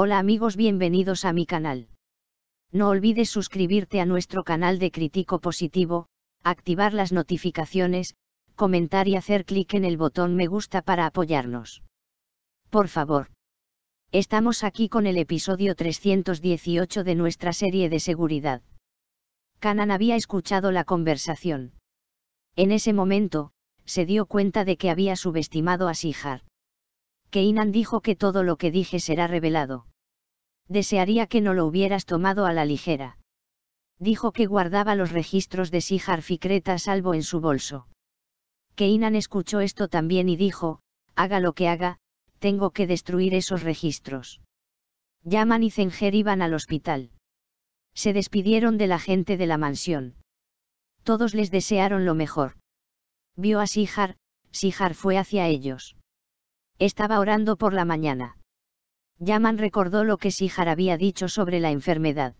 Hola amigos bienvenidos a mi canal. No olvides suscribirte a nuestro canal de crítico Positivo, activar las notificaciones, comentar y hacer clic en el botón me gusta para apoyarnos. Por favor. Estamos aquí con el episodio 318 de nuestra serie de seguridad. Kanan había escuchado la conversación. En ese momento, se dio cuenta de que había subestimado a Sihar. Keinan dijo que todo lo que dije será revelado. Desearía que no lo hubieras tomado a la ligera. Dijo que guardaba los registros de Sijar Fikreta salvo en su bolso. Keinan escuchó esto también y dijo, haga lo que haga, tengo que destruir esos registros. Yaman y Zenger iban al hospital. Se despidieron de la gente de la mansión. Todos les desearon lo mejor. Vio a Sihar, Sihar fue hacia ellos. Estaba orando por la mañana. Yaman recordó lo que Sijar había dicho sobre la enfermedad.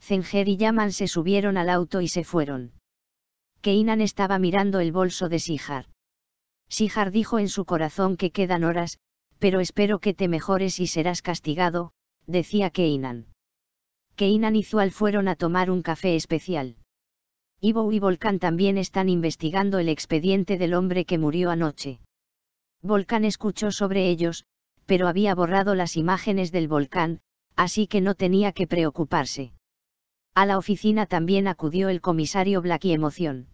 Zenger y Yaman se subieron al auto y se fueron. Keinan estaba mirando el bolso de Sijar. Sijar dijo en su corazón que quedan horas, pero espero que te mejores y serás castigado, decía Keinan. Keinan y Zual fueron a tomar un café especial. Ivo y Volcán también están investigando el expediente del hombre que murió anoche. Volcán escuchó sobre ellos, pero había borrado las imágenes del volcán, así que no tenía que preocuparse. A la oficina también acudió el comisario Black emoción.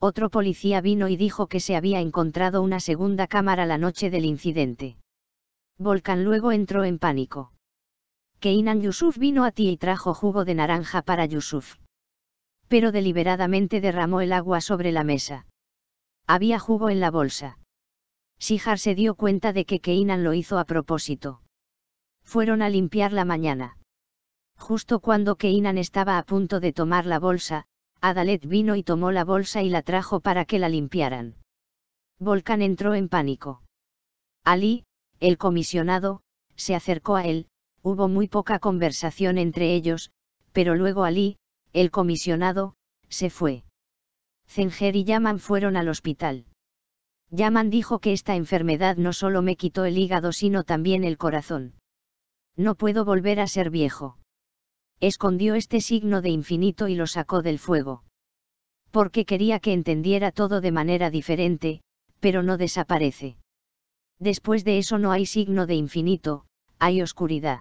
Otro policía vino y dijo que se había encontrado una segunda cámara la noche del incidente. Volcán luego entró en pánico. Keinan Yusuf vino a ti y trajo jugo de naranja para Yusuf. Pero deliberadamente derramó el agua sobre la mesa. Había jugo en la bolsa. Sijar se dio cuenta de que Keinan lo hizo a propósito. Fueron a limpiar la mañana. Justo cuando Keinan estaba a punto de tomar la bolsa, Adalet vino y tomó la bolsa y la trajo para que la limpiaran. Volkan entró en pánico. Ali, el comisionado, se acercó a él, hubo muy poca conversación entre ellos, pero luego Ali, el comisionado, se fue. Zenger y Yaman fueron al hospital. Yaman dijo que esta enfermedad no solo me quitó el hígado sino también el corazón. No puedo volver a ser viejo. Escondió este signo de infinito y lo sacó del fuego. Porque quería que entendiera todo de manera diferente, pero no desaparece. Después de eso no hay signo de infinito, hay oscuridad.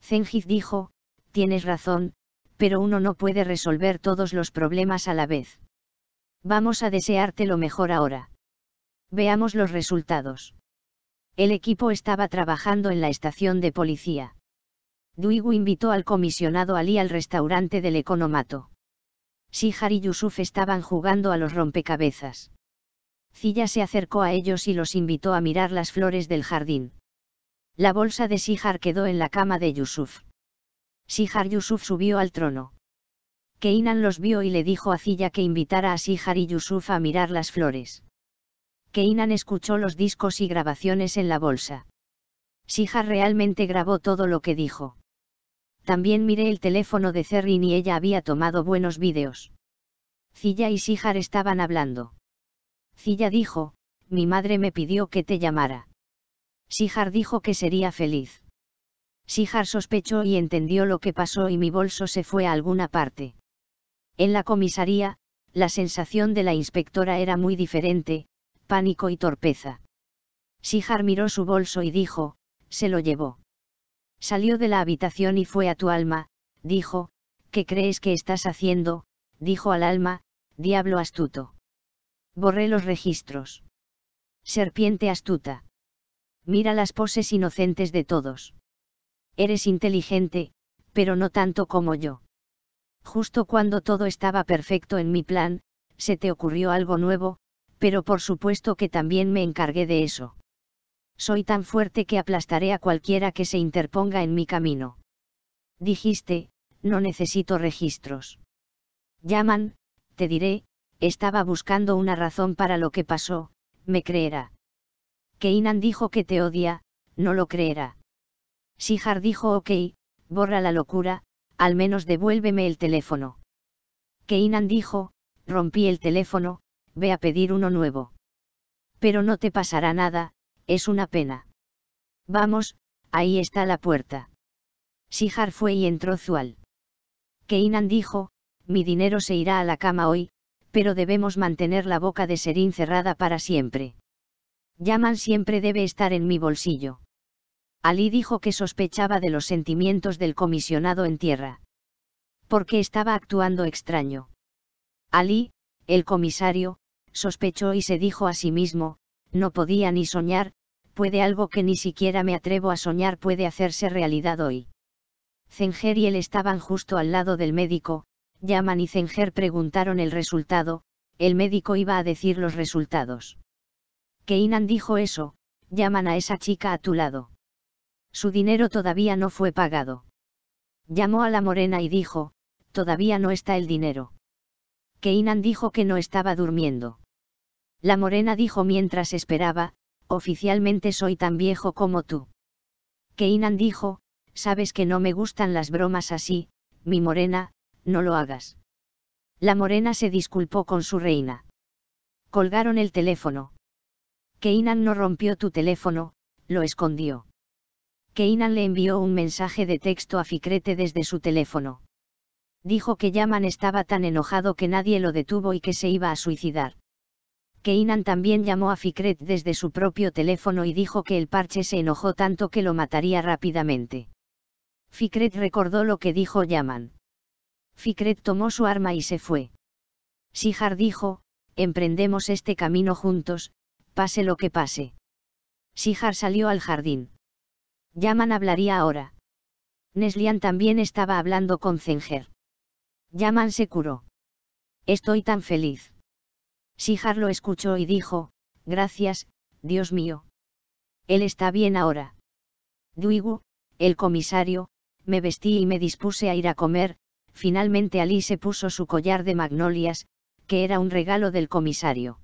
Zengiz dijo, tienes razón, pero uno no puede resolver todos los problemas a la vez. Vamos a desearte lo mejor ahora. Veamos los resultados. El equipo estaba trabajando en la estación de policía. Duigu invitó al comisionado Ali al restaurante del economato. Sihar y Yusuf estaban jugando a los rompecabezas. Cilla se acercó a ellos y los invitó a mirar las flores del jardín. La bolsa de Sihar quedó en la cama de Yusuf. Sihar Yusuf subió al trono. Keinan los vio y le dijo a Cilla que invitara a Sihar y Yusuf a mirar las flores que Inan escuchó los discos y grabaciones en la bolsa. Sija realmente grabó todo lo que dijo. También miré el teléfono de Cerrin y ella había tomado buenos vídeos. Cilla y Sijar estaban hablando. Cilla dijo, mi madre me pidió que te llamara. Sijar dijo que sería feliz. Sijar sospechó y entendió lo que pasó y mi bolso se fue a alguna parte. En la comisaría, la sensación de la inspectora era muy diferente, pánico y torpeza. Sijar miró su bolso y dijo, se lo llevó. Salió de la habitación y fue a tu alma, dijo, ¿qué crees que estás haciendo? dijo al alma, diablo astuto. Borré los registros. Serpiente astuta. Mira las poses inocentes de todos. Eres inteligente, pero no tanto como yo. Justo cuando todo estaba perfecto en mi plan, se te ocurrió algo nuevo, pero por supuesto que también me encargué de eso. Soy tan fuerte que aplastaré a cualquiera que se interponga en mi camino. Dijiste, no necesito registros. Llaman, te diré, estaba buscando una razón para lo que pasó, me creerá. Que dijo que te odia, no lo creerá. Sijar dijo ok, borra la locura, al menos devuélveme el teléfono. Que dijo, rompí el teléfono, ve a pedir uno nuevo. Pero no te pasará nada, es una pena. Vamos, ahí está la puerta. Sijar fue y entró Zual. Keinan dijo, mi dinero se irá a la cama hoy, pero debemos mantener la boca de Serín cerrada para siempre. Yaman siempre debe estar en mi bolsillo. Ali dijo que sospechaba de los sentimientos del comisionado en tierra. Porque estaba actuando extraño. Ali, el comisario, sospechó y se dijo a sí mismo, no podía ni soñar, puede algo que ni siquiera me atrevo a soñar puede hacerse realidad hoy. Zenger y él estaban justo al lado del médico, Yaman y Zenger preguntaron el resultado, el médico iba a decir los resultados. Keinan dijo eso, llaman a esa chica a tu lado. Su dinero todavía no fue pagado. Llamó a la morena y dijo, todavía no está el dinero. Keinan dijo que no estaba durmiendo. La morena dijo mientras esperaba, oficialmente soy tan viejo como tú. Keinan dijo, sabes que no me gustan las bromas así, mi morena, no lo hagas. La morena se disculpó con su reina. Colgaron el teléfono. Keinan no rompió tu teléfono, lo escondió. Keinan le envió un mensaje de texto a Ficrete desde su teléfono. Dijo que Yaman estaba tan enojado que nadie lo detuvo y que se iba a suicidar. Keinan también llamó a Fikret desde su propio teléfono y dijo que el parche se enojó tanto que lo mataría rápidamente. Fikret recordó lo que dijo Yaman. Fikret tomó su arma y se fue. Sihar dijo, emprendemos este camino juntos, pase lo que pase. Sihar salió al jardín. Yaman hablaría ahora. Neslian también estaba hablando con Zenger. Yaman se curó. Estoy tan feliz. Sijar lo escuchó y dijo, Gracias, Dios mío. Él está bien ahora. Duigu, el comisario, me vestí y me dispuse a ir a comer, finalmente Ali se puso su collar de magnolias, que era un regalo del comisario.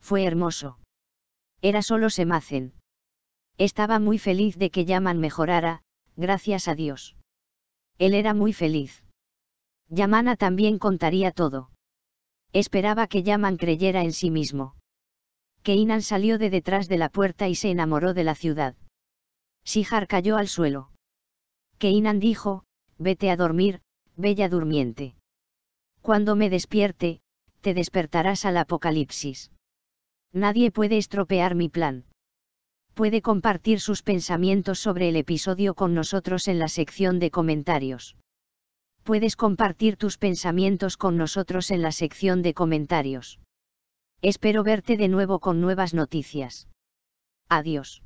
Fue hermoso. Era solo Semacen. Estaba muy feliz de que Yaman mejorara, gracias a Dios. Él era muy feliz. Yamana también contaría todo. Esperaba que Yaman creyera en sí mismo. Keinan salió de detrás de la puerta y se enamoró de la ciudad. Sihar cayó al suelo. Keinan dijo, vete a dormir, bella durmiente. Cuando me despierte, te despertarás al apocalipsis. Nadie puede estropear mi plan. Puede compartir sus pensamientos sobre el episodio con nosotros en la sección de comentarios puedes compartir tus pensamientos con nosotros en la sección de comentarios. Espero verte de nuevo con nuevas noticias. Adiós.